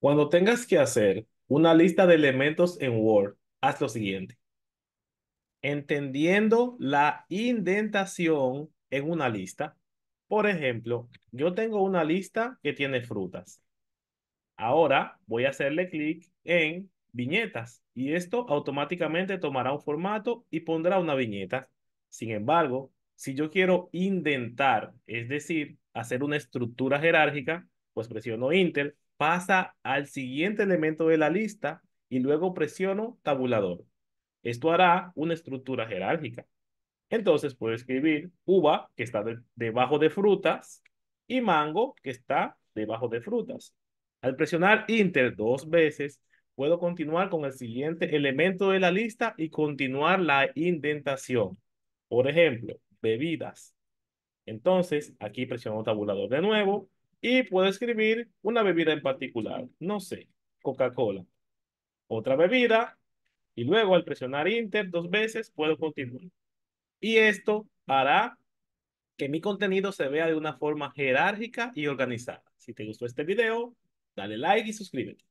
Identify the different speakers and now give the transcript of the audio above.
Speaker 1: Cuando tengas que hacer una lista de elementos en Word, haz lo siguiente. Entendiendo la indentación en una lista. Por ejemplo, yo tengo una lista que tiene frutas. Ahora voy a hacerle clic en viñetas y esto automáticamente tomará un formato y pondrá una viñeta. Sin embargo, si yo quiero indentar, es decir, hacer una estructura jerárquica, pues presiono Enter pasa al siguiente elemento de la lista y luego presiono tabulador. Esto hará una estructura jerárquica. Entonces puedo escribir uva, que está debajo de frutas, y mango, que está debajo de frutas. Al presionar Enter dos veces, puedo continuar con el siguiente elemento de la lista y continuar la indentación. Por ejemplo, bebidas. Entonces, aquí presiono tabulador de nuevo y puedo escribir una bebida en particular, no sé, Coca-Cola. Otra bebida, y luego al presionar Enter dos veces puedo continuar. Y esto hará que mi contenido se vea de una forma jerárquica y organizada. Si te gustó este video, dale like y suscríbete.